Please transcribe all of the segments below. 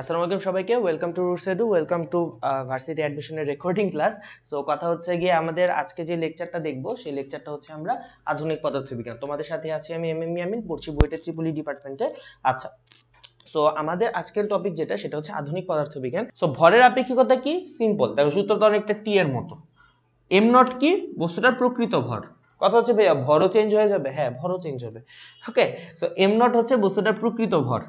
আসসালামু আলাইকুম সবাইকে ওয়েলকাম টু রুসেডু ওয়েলকাম টু ভার্সিটি অ্যাডমিশনের রেকর্ডিং ক্লাস তো কথা হচ্ছে গিয়ে আমাদের আজকে যে লেকচারটা দেখব সেই লেকচারটা হচ্ছে আমরা আধুনিক পদার্থবিজ্ঞান তোমাদের সাথে আছি আমি এম এম ইয়ামিন পড়ছি বুয়েটের ত্রিপুলি ডিপার্টমেন্টে আচ্ছা সো আমাদের আজকের টপিক যেটা সেটা হচ্ছে আধুনিক পদার্থবিজ্ঞান সো ভরের আপেক্ষিকতা কি সিম্পল দেখো সূত্রটা অনেকটা টি এর মতো এম নট কি বস্তুটার প্রকৃত ভর কথা হচ্ছে ভাইয়া ভরও চেঞ্জ হয়ে যাবে হ্যাঁ ভরও চেঞ্জ হবে ওকে সো এম নট হচ্ছে বস্তুটার প্রকৃত ভর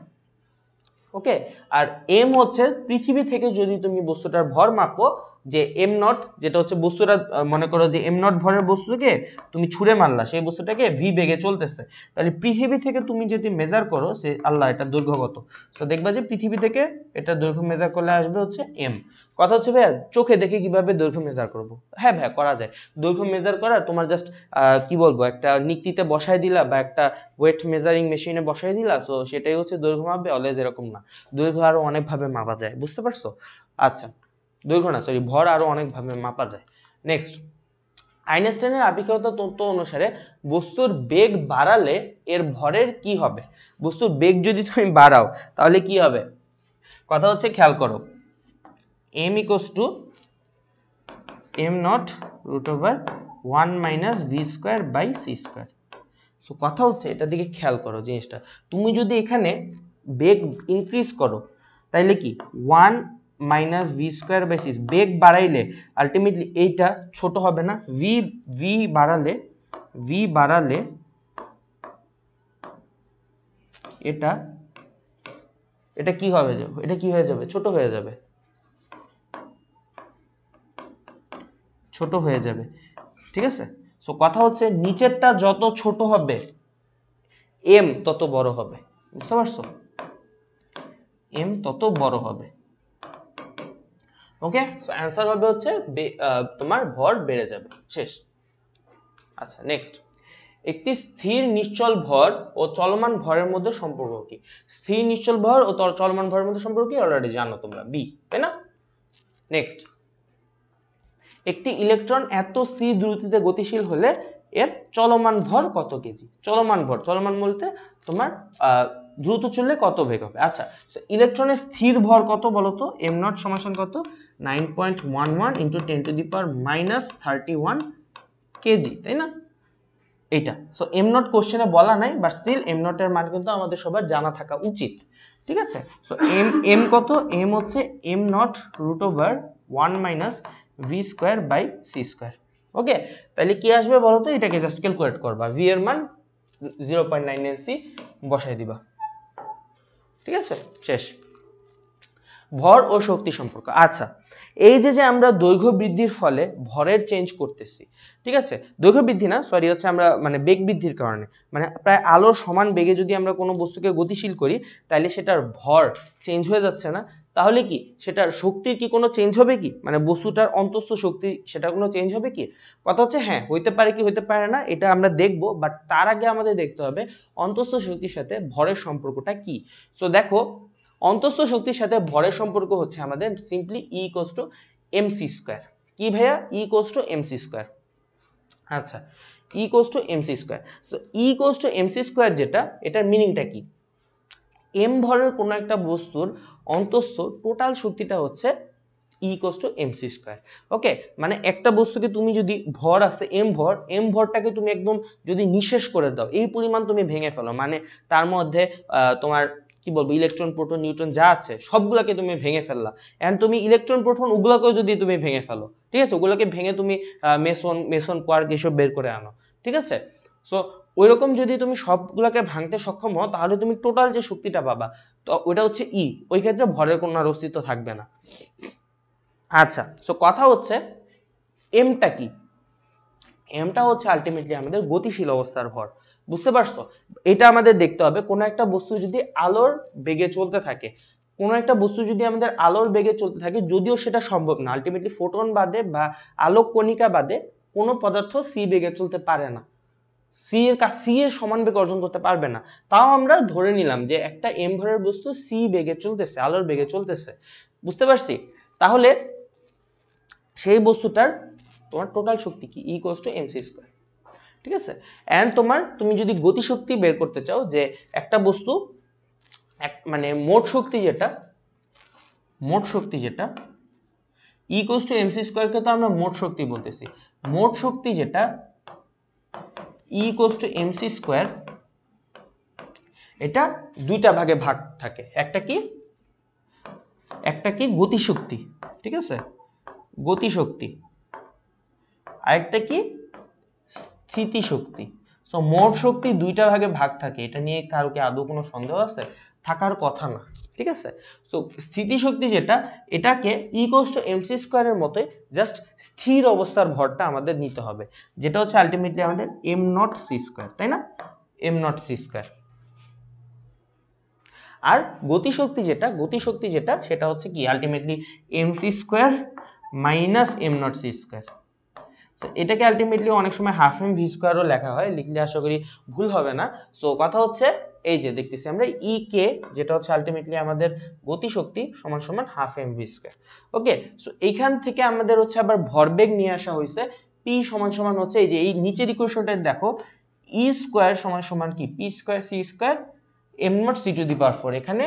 ওকে আর এম হচ্ছে পৃথিবী থেকে যদি তুমি বস্তুটার ভর মাপো যে এম নট যেটা হচ্ছে বস্তুটা মনে করো যে এম নট ভরের বস্তুকে তুমি ছুঁড়ে মারলা সেই বস্তুটাকে ভি বেগে চলতেছে তাহলে পৃথিবী থেকে তুমি যদি মেজার করো সে আল্লাহ এটা দৈর্ঘ্যগত তো দেখবা যে পৃথিবী থেকে এটা দৈর্ঘ্য মেজার করলে আসবে হচ্ছে এম কথা হচ্ছে ভাইয়া চোখে দেখে কিভাবে দৈর্ঘ্য মেজার করব হ্যাঁ ভাইয়া করা যায় দৈর্ঘ্য মেজার করার তোমার জাস্ট কি বলবো একটা নিক্তিতে বসায় দিলা বা একটা ওয়েট মেজারিং মেশিনে বসায় দিলা সো সেটাই হচ্ছে দৈর্ঘ্য মাপবে অলওয়েজ এরকম না দৈর্ঘ্য আরও অনেকভাবে মাপা যায় বুঝতে পারছো আচ্ছা দৈর্ঘ্য না সরি ভর আরও অনেকভাবে মাপা যায় নেক্সট আইনস্টাইনের আপেক্ষিকতা তত্ত্ব অনুসারে বস্তুর বেগ বাড়ালে এর ভরের কি হবে বস্তুর বেগ যদি তুমি বাড়াও তাহলে কি হবে কথা হচ্ছে খেয়াল করো m equals to m not root over one minus v square by c square so কথা হচ্ছে এটা দিকে খেয়াল করো জিনিসটা তুমি যদি এখানে বেগ ইনক্রিজ করো তাইলে কি ওয়ান মাইনাস ভি স্কোয়ার বেসিস সিক্স বেগ বাড়াইলে আলটিমেটলি এইটা ছোট হবে না ভি ভি বাড়ালে ভি বাড়ালে এটা এটা কি হবে এটা কি হয়ে যাবে ছোট হয়ে যাবে ছোট হয়ে যাবে ঠিক আছে সো কথা হচ্ছে নিচেরটা যত ছোট হবে এম তত বড় হবে বুঝতে পারছো এম তত বড় হবে ওকে অ্যান্সার হবে হচ্ছে তোমার ভর বেড়ে যাবে শেষ আচ্ছা নেক্সট একটি স্থির নিশ্চল ভর ও চলমান ভরের মধ্যে সম্পর্ক কি স্থির নিশ্চল ভর ও চলমান ভরের মধ্যে সম্পর্ক কি অলরেডি জানো তোমরা বি তাই না নেক্সট একটি ইলেকট্রন এত সি দ্রুতিতে গতিশীল হলে এর চলমান ভর কত কেজি চলমান ভর চলমান বলতে তোমার দ্রুত চললে কত বেগ হবে আচ্ছা ইলেকট্রনের স্থির ভর কত বলতো এম নট সমাসান কত nine point one one into ten to the power minus thirty one k g তাই না এটা সো এম নট কোশ্চেনে বলা নাই বাট স্টিল এম নটের মান কিন্তু আমাদের সবার জানা থাকা উচিত ঠিক আছে সো এম এম কত এম হচ্ছে m not root over one minus v square by c square okay তাহলে কি আসবে বলো তো এটাকে জাস্ট ক্যালকুলেট করবা ভি এর মান zero point nine nine c বসাই দিবা ঠিক আছে শেষ ভর ও শক্তি সম্পর্ক আচ্ছা এই যে যে আমরা দৈর্ঘ্য বৃদ্ধির ফলে ভরের চেঞ্জ করতেছি ঠিক আছে দৈর্ঘ্য বৃদ্ধি না সরি হচ্ছে আমরা মানে বেগ বৃদ্ধির কারণে মানে প্রায় আলোর সমান বেগে যদি আমরা কোনো বস্তুকে গতিশীল করি তাহলে সেটার ভর চেঞ্জ হয়ে যাচ্ছে না তাহলে কি সেটার শক্তির কি কোনো চেঞ্জ হবে কি মানে বস্তুটার অন্তস্থ শক্তি সেটা কোনো চেঞ্জ হবে কি কথা হচ্ছে হ্যাঁ হইতে পারে কি হইতে পারে না এটা আমরা দেখব বাট তার আগে আমাদের দেখতে হবে অন্তস্থ শক্তির সাথে ভরের সম্পর্কটা কি সো দেখো অন্তস্থ শক্তির সাথে ভরের সম্পর্ক হচ্ছে আমাদের simply e equals to m c square কি ভাইয়া e equals to m c square আচ্ছা e equals to m c square so e equals to m c square যেটা এটার মিনিংটা কি এম ভরের কোনো একটা বস্তুর অন্তস্থ টোটাল শক্তিটা হচ্ছে e equals to m c square okay মানে একটা বস্তুকে তুমি যদি ভর আছে এম ভর এম ভরটাকে তুমি একদম যদি নিঃশেষ করে দাও এই পরিমাণ তুমি ভেঙে ফেলো মানে তার মধ্যে তোমার কি বলবো ইলেকট্রন প্রোটন নিউট্রন যা আছে সবগুলোকে তুমি ভেঙে ফেললা অ্যান্ড তুমি ইলেকট্রন প্রোটন ওগুলোকেও যদি তুমি ভেঙে ফেলো ঠিক আছে ওগুলোকে ভেঙে তুমি মেসন মেসন কোয়ার্ক এসব বের করে আনো ঠিক আছে সো ওই রকম যদি তুমি সবগুলোকে ভাঙতে সক্ষম হও তাহলে তুমি টোটাল যে শক্তিটা পাবা তো ওটা হচ্ছে ই e। ওই ক্ষেত্রে ভরের কোনো আর অস্তিত্ব থাকবে না আচ্ছা সো কথা হচ্ছে এমটা কি এমটা হচ্ছে আলটিমেটলি আমাদের গতিশীল অবস্থার ভর বুঝতে পারছো এটা আমাদের দেখতে হবে কোনো একটা বস্তু যদি আলোর বেগে চলতে থাকে কোনো একটা বস্তু যদি আমাদের আলোর বেগে চলতে থাকে যদিও সেটা সম্ভব না আলটিমেটলি ফোটন বাদে বা আলোক কণিকা বাদে কোনো পদার্থ সি বেগে চলতে পারে না সি এর কাজ সি এর সমান বেগ অর্জন করতে পারবে না তাও আমরা ধরে নিলাম যে একটা এম ভরের বস্তু সি বেগে চলতেছে আলোর বেগে চলতেছে বুঝতে পারছি তাহলে সেই বস্তুটার তোমার টোটাল শক্তি কি e equals to m C square ঠিক আছে অ্যান্ড তোমার তুমি যদি গতিশক্তি বের করতে চাও যে একটা বস্তু এক মানে মোট শক্তি যেটা মোট শক্তি যেটা ইকোস টু এমসি স্কোয়ারকে তো আমরা মোট শক্তি বলতেছি মোট শক্তি যেটা ইকোস টু এমসি স্কোয়ার এটা দুইটা ভাগে ভাগ থাকে একটা কি একটা কি গতিশক্তি ঠিক আছে গতিশক্তি আরেকটা কি স্থিতিশক্তি সো মোট শক্তি দুইটা ভাগে ভাগ থাকে এটা নিয়ে কারোকে আদৌ কোনো সন্দেহ আছে থাকার কথা না ঠিক আছে সো স্থিতিশক্তি যেটা এটাকে ইকোস টু এমসি স্কোয়ারের মতোই জাস্ট স্থির অবস্থার ভরটা আমাদের নিতে হবে যেটা হচ্ছে আলটিমেটলি আমাদের এম নট সি স্কোয়ার তাই না এম নট সি স্কোয়ার আর গতিশক্তি যেটা গতিশক্তি যেটা সেটা হচ্ছে কি ultimately M C square minus am not C square so এটাকে আলটিমেটলি অনেক সময় হাফ এম ভি স্কোয়ারও লেখা হয় লিখলে আশা করি ভুল হবে না সো কথা হচ্ছে এই যে দেখতেছি আমরা ই e কে যেটা হচ্ছে আলটিমেটলি আমাদের গতিশক্তি সমান সমান half m v square okay so এইখান থেকে আমাদের হচ্ছে আবার ভরবেগ নিয়ে আসা হয়েছে পি সমান সমান হচ্ছে এই যে এই নিচের ইকুয়েশনটা দেখো ই e স্কোয়ার সমান সমান কি p square c square m not c to the power four এখানে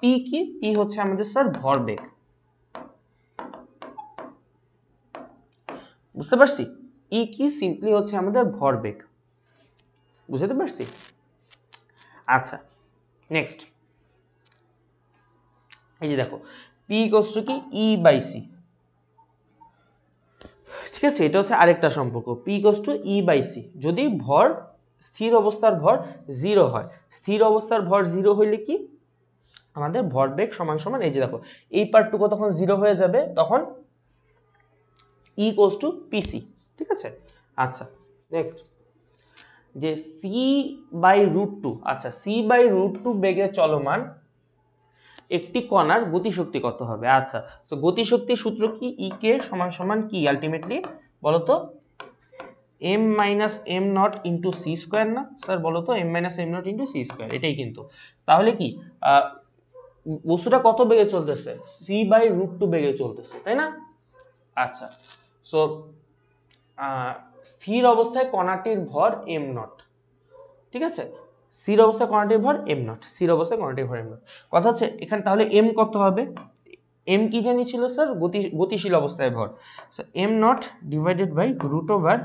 পি কি পি হচ্ছে আমাদের স্যার ভরবেগ বুঝতে পারছি ই e কি সিম্পলি হচ্ছে আমাদের ভরবেগ বুঝতে পারছি আচ্ছা নেক্সট এই যে দেখো পি কষ্ট টু কি ই বাই সি ঠিক আছে এটা হচ্ছে আরেকটা সম্পর্ক পি কষ্ট টু ই বাই সি যদি ভর স্থির অবস্থার ভর জিরো হয় স্থির অবস্থার ভর জিরো হইলে কি আমাদের ভরবেগ সমান সমান এই যে দেখো এই পার্টটুকু তখন জিরো হয়ে যাবে তখন ইকোস টু পিসি ঠিক আছে আচ্ছা নেক্সট যে সি বাই রুট টু আচ্ছা সি বাই রুট টু বেগে চলমান একটি কণার গতিশক্তি কত হবে আচ্ছা তো গতিশক্তির সূত্র কি ই e কে সমান সমান কি আলটিমেটলি বলতো m minus M not into c square না স্যার বলো তো m minus M not into c square এটাই কিন্তু তাহলে কি বস্তুটা কত বেগে চলতেছে সি বাই রুট টু বেগে চলতেছে তাই না আচ্ছা সো স্থির অবস্থায় কণাটির ভর এম নট ঠিক আছে স্থির অবস্থায় কণাটির ভর এম নট স্থির অবস্থায় কণাটির ভর এম নট কথা হচ্ছে এখানে তাহলে এম কত হবে এম কি জানি ছিল স্যার গতি গতিশীল অবস্থায় ভর so m not divided by root over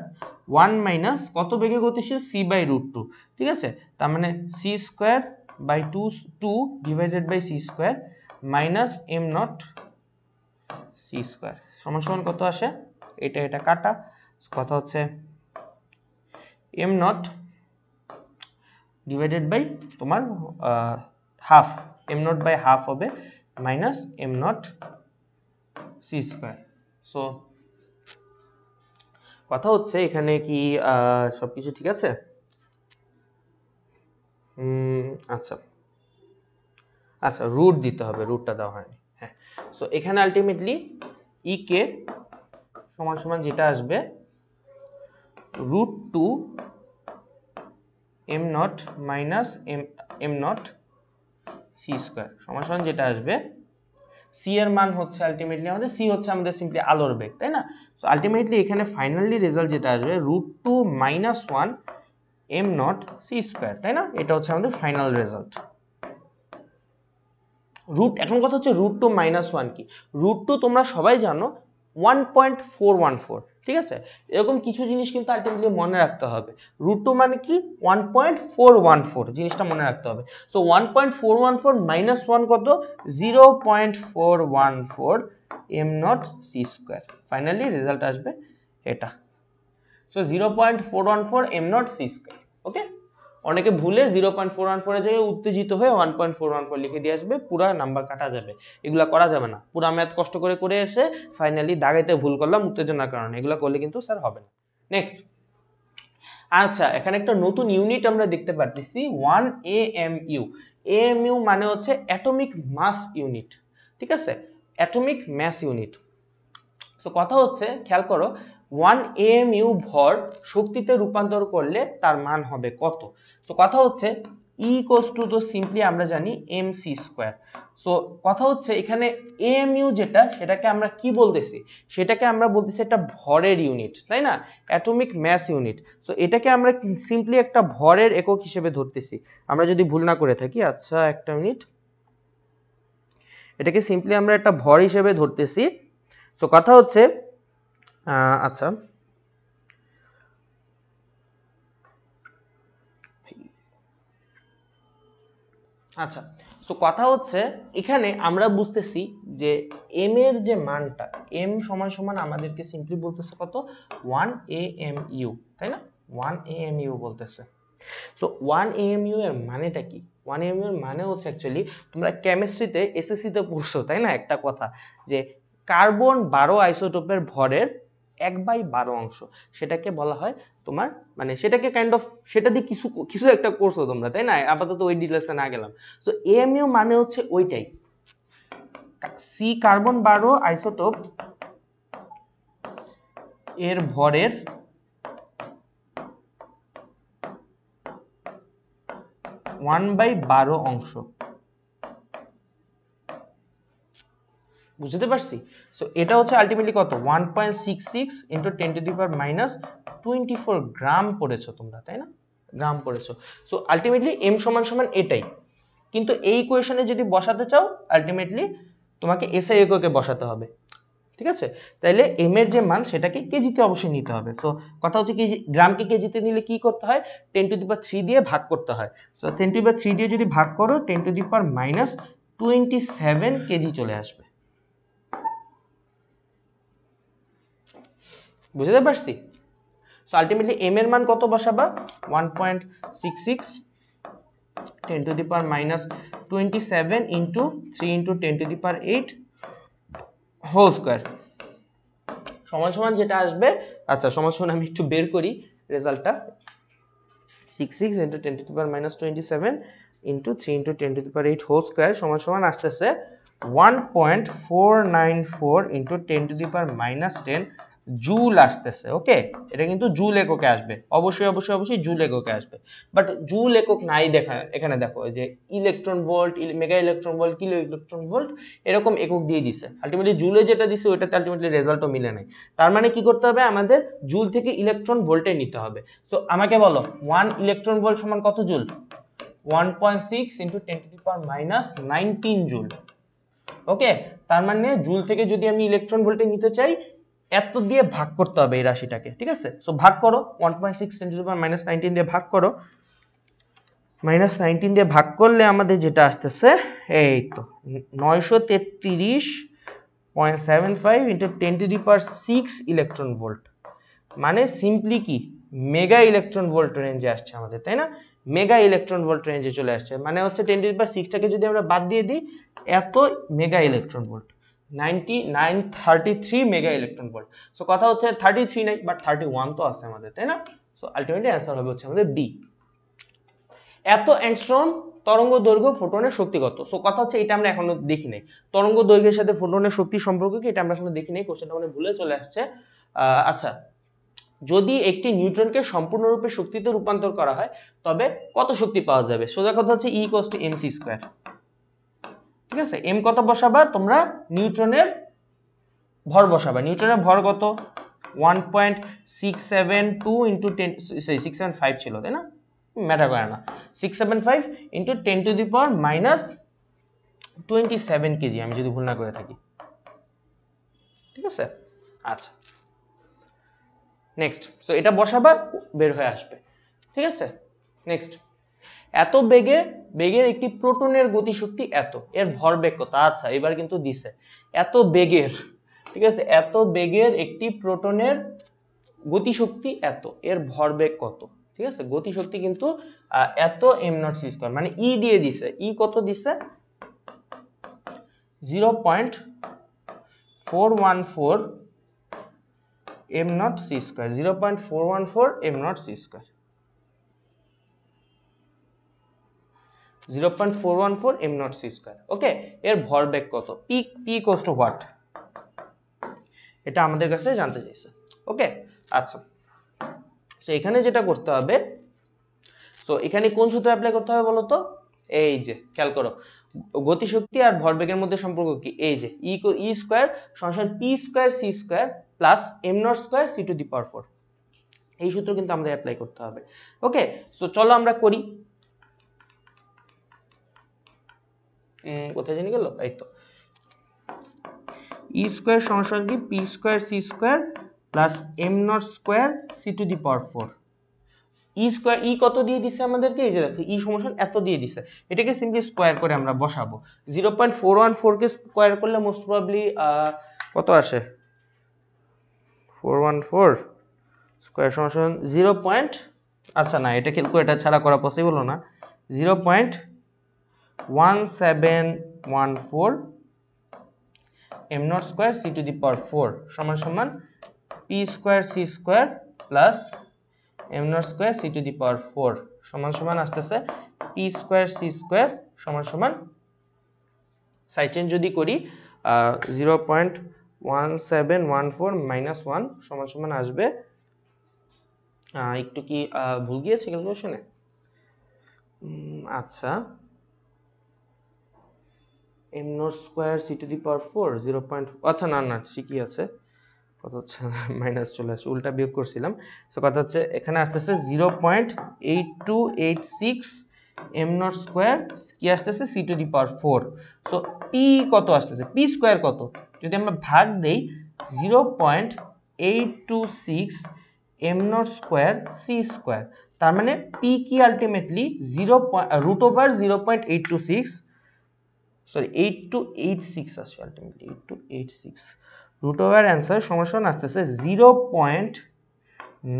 one minus কত বেগে গতিশীল সি বাই রুট টু ঠিক আছে তার মানে c square by two two divided by c square minus am not C square সমান সমান কত আসে এটা এটা কাটা কথা হচ্ছে এম নট ডিভাইডেড বাই তোমার half m not by half হবে minus am not C square so কথা হচ্ছে এখানে কি সব কিছু ঠিক আছে আচ্ছা আচ্ছা রুট দিতে হবে রুটটা দেওয়া হয়নি হ্যাঁ সো এখানে আলটিমেটলি ই কে সমান সমান যেটা আসবে root two m not minus m m not C square সমান সমান যেটা আসবে সি এর মান হচ্ছে আলটিমেটলি আমাদের সি হচ্ছে আমাদের সিম্পলি আলোর বেগ তাই না সো আলটিমেটলি এখানে ফাইনালি রেজাল্ট যেটা আসবে root two minus one m not C square তাই না এটা হচ্ছে আমাদের ফাইনাল রেজাল্ট রুট এখন কথা হচ্ছে রুট টু মাইনাস ওয়ান কি রুট টু তোমরা সবাই জানো one point four one four ঠিক আছে এরকম কিছু জিনিস কিন্তু আলটিমেটলি মনে রাখতে হবে রুট টু মানে কি one point four one four জিনিসটা মনে রাখতে হবে so one point four one four minus one কত zero point four one four m not C square finally result আসবে এটা so zero point four one four m not C square okay অনেকে ভুলে zero point four one ফোরের জায়গায় উত্তেজিত হয়ে one point four one four লিখে দিয়ে আসবে পুরো নাম্বার কাটা যাবে এগুলো করা যাবে না পুরো ম্যাথ কষ্ট করে করে এসে ফাইনালি দাগাইতে ভুল করলাম উত্তেজনার কারণে এগুলো করলে কিন্তু স্যার হবে না নেক্সট আচ্ছা এখানে একটা নতুন ইউনিট আমরা দেখতে পারতেছি one a m u a m u মানে হচ্ছে অ্যাটমিক মাস ইউনিট ঠিক আছে অ্যাটমিক ম্যাস ইউনিট সো কথা হচ্ছে খেয়াল করো ওয়ান এএমইউ ভর শক্তিতে রূপান্তর করলে তার মান হবে কত সো কথা হচ্ছে ই কোস টু তো সিম্পলি আমরা জানি এম সি স্কোয়ার সো কথা হচ্ছে এখানে এএমইউ যেটা সেটাকে আমরা কি বলতেছি সেটাকে আমরা বলতেছি একটা ভরের ইউনিট তাই না অ্যাটমিক ম্যাস ইউনিট সো এটাকে আমরা সিম্পলি একটা ভরের একক হিসেবে ধরতেছি আমরা যদি ভুল না করে থাকি আচ্ছা একটা মিনিট এটাকে সিম্পলি আমরা একটা ভর হিসেবে ধরতেছি সো কথা হচ্ছে আচ্ছা আচ্ছা সো কথা হচ্ছে এখানে আমরা বুঝতেছি যে এম এর যে মানটা এম সমান সমান আমাদেরকে সিম্পলি বলতেছে কত ওয়ান এ এম ইউ তাই না ওয়ান এ এম ইউ বলতেছে so one a m u এর মানেটা কি ওয়ান এম ইউ এর মানে হচ্ছে অ্যাকচুয়ালি তোমরা কেমিস্ট্রিতে এসএসসিতে পড়ছো তাই না একটা কথা যে কার্বন বারো আইসোটোপের ভরের এক বাই বারো অংশ সেটাকে বলা হয় তোমার মানে সেটাকে কাইন্ড অফ সেটা দিয়ে কিছু কিছু একটা করছো তোমরা তাই না আপাতত ওই ডিটেলসে না গেলাম সো এমইউ মানে হচ্ছে ওইটাই সি কার্বন বারো আইসোটোপ এর ভরের ওয়ান বাই বারো অংশ বুঝতে পারছি সো এটা হচ্ছে আলটিমেটলি কত one point six six into ten to the power minus twenty four gram পড়েছ তোমরা তাই না গ্রাম পড়েছ সো আলটিমেটলি এম সমান সমান এটাই কিন্তু এই কোয়েশনে যদি বসাতে চাও আলটিমেটলি তোমাকে এসআই এককে বসাতে হবে ঠিক আছে তাহলে এম এর যে মান সেটাকে কেজিতে অবশ্যই নিতে হবে সো কথা হচ্ছে কেজি গ্রামকে কেজিতে নিলে কি করতে হয় ten to the power three দিয়ে ভাগ করতে হয় so ten to the power three দিয়ে যদি ভাগ করো ten to the power minus twenty seven k g চলে আসবে বুঝতে পারছি সো আলটিমেটলি এম এর মান কত বসাবা one point six six ten to the power minus twenty seven into three into ten to the power eight whole square সমান সমান যেটা আসবে আচ্ছা সমান সমান আমি একটু বের করি রেজাল্টটা six six into ten to the power minus twenty seven into three into ten to the power eight whole square সমান সমান আসতেছে one point four nine four into ten to the power minus ten joule আসতেছে okay এটা কিন্তু joule এককে আসবে অবশ্যই অবশ্যই অবশ্যই জুল এককে আসবে বাট জুল একক নাই দেখা এখানে দেখো যে electron volt mega electron volt kilo electron volt এরকম একক দিয়ে দিছে আলটিমেটলি জুলে যেটা দিছে ওইটাতে আলটিমেটলি রেজাল্টও মিলে নাই তার মানে কি করতে হবে আমাদের জুল থেকে ইলেকট্রন ভোল্টে নিতে হবে সো আমাকে বলো ওয়ান ইলেকট্রন ভোল্ট সমান কত joule one point six into ten to power minus nineteen joule okay তার মানে জুল থেকে যদি আমি ইলেকট্রন ভোল্টে নিতে চাই এত দিয়ে ভাগ করতে হবে এই রাশিটাকে ঠিক আছে সো ভাগ করো one point six ten minus nineteen দিয়ে ভাগ করো মাইনাস নাইনটিন দিয়ে ভাগ করলে আমাদের যেটা আসতেছে এই তো নয়শো তেত্রিশ point seven five to the power six electron volt মানে সিম্পলি কি মেগা ইলেকট্রন ভোল্ট রেঞ্জে আসছে আমাদের তাই না মেগা ইলেকট্রন ভোল্ট রেঞ্জে চলে আসছে মানে হচ্ছে টেন টু দি পার সিক্সটাকে যদি আমরা বাদ দিয়ে দিই এত mega electron volt ninety nine thirty three mega electron volt so কথা হচ্ছে থার্টি থ্রি নাই বাট থার্টি ওয়ান তো আছে আমাদের তাই না সো আলটিমেটলি অ্যান্সার হবে হচ্ছে আমাদের বি এত অ্যাংস্ট্রম তরঙ্গ দৈর্ঘ্য ফোটনের শক্তিগত সো কথা হচ্ছে এটা আমরা এখনো দেখি নাই তরঙ্গ দৈর্ঘ্যের সাথে ফোটনের শক্তি সম্পর্ক কি এটা আমরা এখনো দেখি নাই কোশ্চেনটা মানে ভুলে চলে আসছে আচ্ছা যদি একটি নিউট্রনকে সম্পূর্ণরূপে শক্তিতে রূপান্তর করা হয় তবে কত শক্তি পাওয়া যাবে সোজা কথা হচ্ছে ই কোস্ট টু এমসি স্কোয়ার ঠিক আছে এম কত বসাবা তোমরা নিউট্রনের ভর বসাবা নিউট্রনের ভর কত one point six seven two into ten sorry six seven five ছিল তাই না ম্যাটার করে না six seven five into ten to the power minus twenty seven k g আমি যদি ভুল না করে থাকি ঠিক আছে আচ্ছা নেক্সট সো এটা বসাবা বের হয়ে আসবে ঠিক আছে নেক্সট এত বেগে বেগের একটি প্রোটনের গতিশক্তি এত এর ভর বেগ কত আচ্ছা এবার কিন্তু দিছে এত বেগের ঠিক আছে এত বেগের একটি প্রোটনের গতিশক্তি এত এর ভর বেগ কত ঠিক আছে গতিশক্তি কিন্তু এত এম নট সি স্কোয়ার মানে ই দিয়ে দিছে ই কত দিছে zero point four one four m not C square zero point four one four m not C square zero point four one four m not C square okay এর ভরবেগ কত p p equals to what এটা আমাদের কাছে জানতে চাইছে ওকে আচ্ছা তো এখানে যেটা করতে হবে সো এখানে কোন সূত্র অ্যাপ্লাই করতে হবে বলো তো এই যে খেয়াল করো গতিশক্তি আর ভরবেগের মধ্যে সম্পর্ক কি এই যে ই ই স্কোয়ার সংসার p square c square plus m not square c to the power four এই সূত্র কিন্তু আমাদের অ্যাপ্লাই করতে হবে ওকে সো চলো আমরা করি কোথায় জানি গেল এই তো ই e স্কোয়ার সমান কি p square c square plus m not square c to the power four e square e কত দিয়ে দিছে আমাদেরকে এই যে দেখো ই e সমস্যান এত দিয়ে দিছে এটাকে সিম্পলি স্কোয়ার করে আমরা বসাবো জিরো পয়েন্ট ফোর ওয়ান ফোরকে স্কোয়ার করলে মোস্ট প্রবলি কত আসে ফোর ওয়ান ফোর স্কোয়ার সমস্যান জিরো পয়েন্ট আচ্ছা না এটা কিন্তু এটা ছাড়া করা পসিবল না zero point one seven one four m not square c to the power four সমান সমান p square c square plus m not square c to the power four সমান সমান আসতেছে পি স্কোয়ার সি স্কোয়ার সমান সমান side change যদি করি zero point one seven one four minus one সমান সমান আসবে একটু কি ভুল গিয়েছে ক্যালকুলেশনে আচ্ছা m not square c to the power four zero point আচ্ছা না না ঠিকই আছে কত হচ্ছে মাইনাস চলে আসে উল্টা বিয়োগ করছিলাম সো কথা হচ্ছে এখানে আসতেছে zero point eight two eight six m not square কি আসতেছে c to the power four so p কত আসতেছে পি স্কোয়ার কত যদি আমরা ভাগ দেই zero point eight two six m not square c square তার মানে পি কি ultimately zero point root over zero point eight two six sorry eight two eight six আসছে ultimately eight two eight six root over answer সমস্যা আসতেছে zero point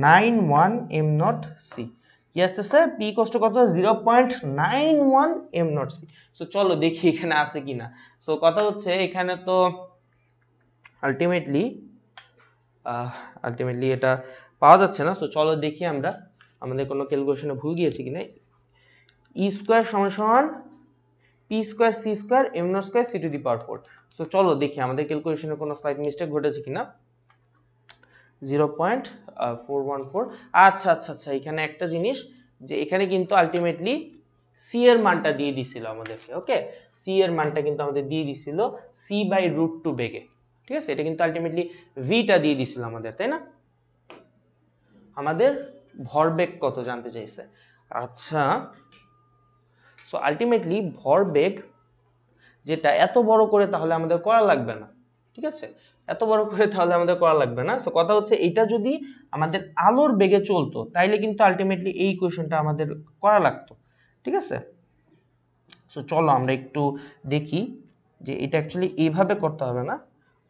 nine one m not c কি আসতেছে p কষ্ট কত zero point nine one m not c so চলো দেখি এখানে আছে কি না সো কথা হচ্ছে এখানে তো আলটিমেটলি আলটিমেটলি এটা পাওয়া যাচ্ছে না সো চলো দেখি আমরা আমাদের কোনো ক্যালকুলেশনে ভুল গিয়েছি না ই e স্কোয়ার সমস্যা p square c square m not square c to the power four so চলো দেখি আমাদের ক্যালকুলেশনে কোনো স্লাইড মিস্টেক ঘটেছে কিনা zero point four one four আচ্ছা আচ্ছা আচ্ছা এখানে একটা জিনিস যে এখানে কিন্তু আলটিমেটলি সি এর মানটা দিয়ে দিছিল আমাদেরকে ওকে সি এর মানটা কিন্তু আমাদের দিয়ে দিছিল সি বাই রুট টু বেগে ঠিক আছে এটা কিন্তু আলটিমেটলি ভিটা দিয়ে দিছিল আমাদের তাই না আমাদের ভরবেগ কত জানতে চাইছে আচ্ছা সো আলটিমেটলি ভরবেগ যেটা এত বড় করে তাহলে আমাদের করা লাগবে না ঠিক আছে এত বড় করে তাহলে আমাদের করা লাগবে না সো কথা হচ্ছে এটা যদি আমাদের আলোর বেগে চলতো তাইলে কিন্তু আলটিমেটলি এই কোয়েশনটা আমাদের করা লাগতো ঠিক আছে সো চলো আমরা একটু দেখি যে এটা অ্যাকচুয়ালি এইভাবে করতে হবে না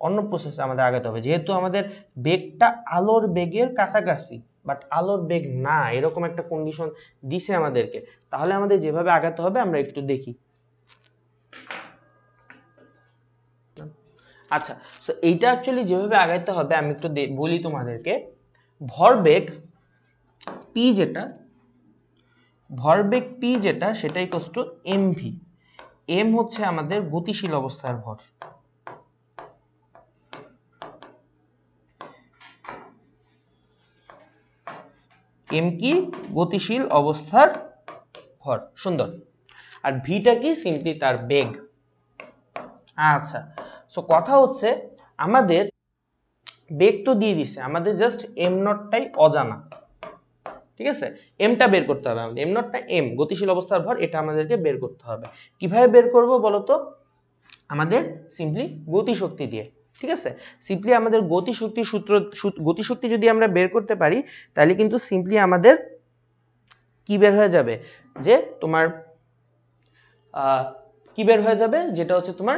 অন্য প্রসেসে আমাদের আগাতে হবে যেহেতু আমাদের বেগটা আলোর বেগের কাছাকাছি বাট আলোর বেগ না এরকম একটা কন্ডিশন দিছে আমাদেরকে তাহলে আমাদের যেভাবে আগাতে হবে আমরা একটু দেখি আচ্ছা সো এইটা অ্যাকচুয়ালি যেভাবে আগাইতে হবে আমি একটু বলি তোমাদেরকে ভরবেগ পি যেটা ভরবেগ পি যেটা সেটাই কষ্ট এমভি এম হচ্ছে আমাদের গতিশীল অবস্থার ভর এম কি গতিশীল অবস্থার ভর সুন্দর আর ভিটা কি সিম্পলি তার বেগ আচ্ছা সো কথা হচ্ছে আমাদের বেগ তো দিয়ে দিছে আমাদের জাস্ট এম নটটাই অজানা ঠিক আছে এমটা বের করতে হবে আমাদের এম নটটা এম গতিশীল অবস্থার ভর এটা আমাদেরকে বের করতে হবে কিভাবে বের করব বলতো আমাদের সিম্পলি গতিশক্তি দিয়ে ঠিক আছে সিম্পলি আমাদের গতিশক্তি সূত্র গতিশক্তি যদি আমরা বের করতে পারি তাহলে কিন্তু সিম্পলি আমাদের কি বের হয়ে যাবে যে তোমার কি বের হয়ে যাবে যেটা হচ্ছে তোমার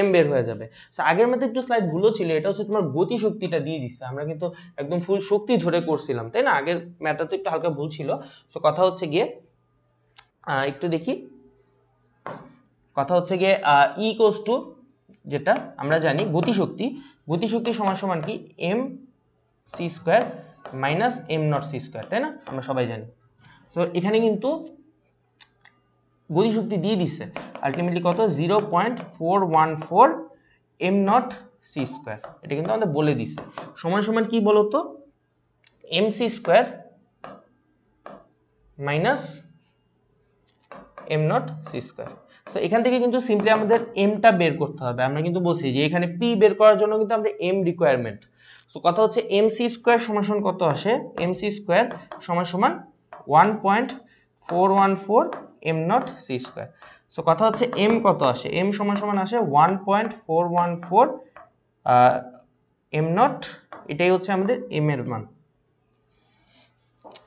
এম বের হয়ে যাবে সো আগের মধ্যে একটু স্লাইড ভুলও ছিল এটা হচ্ছে তোমার গতি শক্তিটা দিয়ে দিচ্ছে আমরা কিন্তু একদম ফুল শক্তি ধরে করছিলাম তাই না আগের ম্যাটার তো একটু হালকা ভুল ছিল সো কথা হচ্ছে গিয়ে একটু দেখি কথা হচ্ছে গিয়ে ই কোস টু যেটা আমরা জানি গতিশক্তি গতিশক্তি সমান সমান কি m C square minus am not C square তাই না আমরা সবাই জানি সো এখানে কিন্তু গতিশক্তি দিয়ে দিচ্ছে আলটিমেটলি কত zero point four one four m not C square এটা কিন্তু আমাদের বলে দিছে সমান সমান কি বলতো m C square minus am not C square so এখান থেকে কিন্তু সিম্পলি আমাদের এমটা বের করতে হবে আমরা কিন্তু বলছি যে এখানে পি বের করার জন্য কিন্তু আমাদের এম রিকোয়ারমেন্ট সো কথা হচ্ছে এম সি স্কোয়ার সমান সমান কত আসে এম সি স্কোয়ার সমান সমান one point four one four m not C square so কথা হচ্ছে এম কত আসে এম সমান সমান আসে one point four one four m not এটাই হচ্ছে আমাদের এম এর মান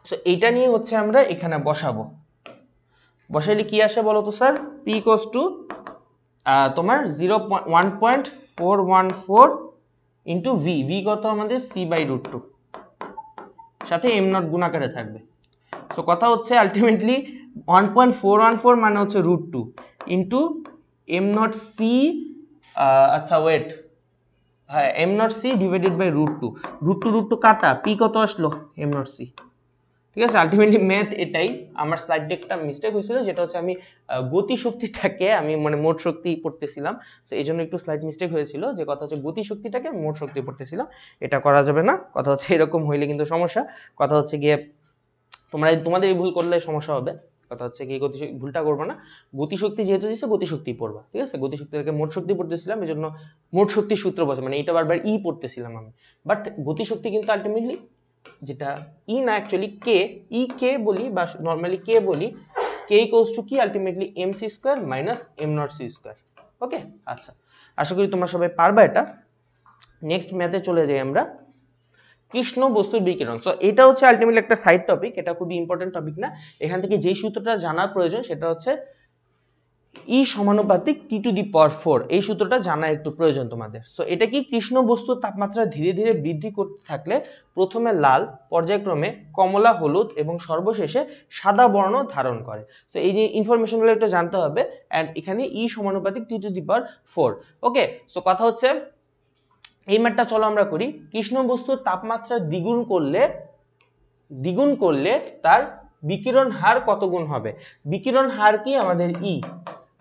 সো এটা নিয়ে হচ্ছে আমরা এখানে বসাবো বসাইলে কি আসে বলো তো স্যার পি ইকোস টু তোমার zero one point four one four into V V কত আমাদের সি বাই রুট টু সাথে এম নট গুণাকারে থাকবে সো কথা হচ্ছে ultimately one point four one four মানে হচ্ছে root two into M not C আচ্ছা ওয়েট হ্যাঁ M not C divided by root two root two root two কাটা পি কত আসলো এম নট সি ঠিক আছে আলটিমেটলি ম্যাথ এটাই আমার স্লাইড একটা মিস্টেক হয়েছিল যেটা হচ্ছে আমি গতি শক্তিটাকে আমি মানে মোট শক্তি পড়তেছিলাম তো এই জন্য একটু স্লাইড মিস্টেক হয়েছিল যে কথা হচ্ছে গতি শক্তিটাকে মোট শক্তি পড়তেছিলাম এটা করা যাবে না কথা হচ্ছে এরকম হইলে কিন্তু সমস্যা কথা হচ্ছে গিয়ে তোমরা তোমাদের এই ভুল করলে সমস্যা হবে কথা হচ্ছে কি গতি ভুলটা করবো না গতিশক্তি যেহেতু দিচ্ছে গতিশক্তি পড়বা ঠিক আছে গতিশক্তিটাকে মোট শক্তি পড়তেছিলাম এই জন্য মোট শক্তির সূত্র বসে মানে এটা বারবার ই পড়তেছিলাম আমি বাট গতিশক্তি কিন্তু আলটিমেটলি যেটা ই e না অ্যাকচুয়ালি কে ই কে বলি বা নর্মালি কে বলি কে ইকোয়ালস টু কি ultimately M C square minus am not C square okay আচ্ছা আশা করি তোমরা সবাই পারবা এটা নেক্সট ম্যাথে চলে যাই আমরা কৃষ্ণ বস্তুর বিকিরণ সো এটা হচ্ছে আলটিমেটলি একটা সাইড টপিক এটা খুবই ইম্পর্টেন্ট টপিক না এখান থেকে যেই সূত্রটা জানার প্রয়োজন সেটা হচ্ছে ই e সমানুপাতিক T to the power four এই সূত্রটা জানা একটু প্রয়োজন তোমাদের সো এটা কি কৃষ্ণ বস্তুর তাপমাত্রা ধীরে ধীরে বৃদ্ধি করতে থাকলে প্রথমে লাল পর্যায়ক্রমে কমলা হলুদ এবং সর্বশেষে সাদা বর্ণ ধারণ করে তো এই যে ইনফরমেশনগুলো একটু জানতে হবে অ্যান্ড এখানে ই e সমানুপাতিক T to the power four okay so কথা হচ্ছে এই ম্যাটটা চলো আমরা করি কৃষ্ণ বস্তুর তাপমাত্রা দ্বিগুণ করলে দ্বিগুণ করলে তার বিকিরণ হার কত গুণ হবে বিকিরণ হার কি আমাদের ই e।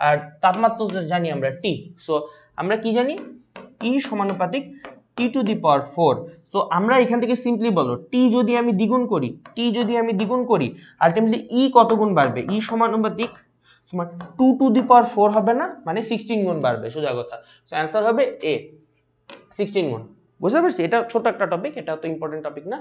আর তাপমাত্রা জানি আমরা টি সো আমরা কি জানি ই e সমানুপাতিক T to the power four so আমরা এখান থেকে সিম্পলি বলো টি যদি আমি দ্বিগুণ করি টি যদি আমি দ্বিগুণ করি আলটিমেটলি ই e কত গুণ বাড়বে ই e সমানুপাতিক তোমার to to the power four হবে না মানে সিক্সটিন গুণ বাড়বে সোজা কথা সো অ্যান্সার হবে এ সিক্সটিন গুণ বুঝতে পারছি এটা ছোট একটা টপিক এটা তো ইম্পর্টেন্ট টপিক না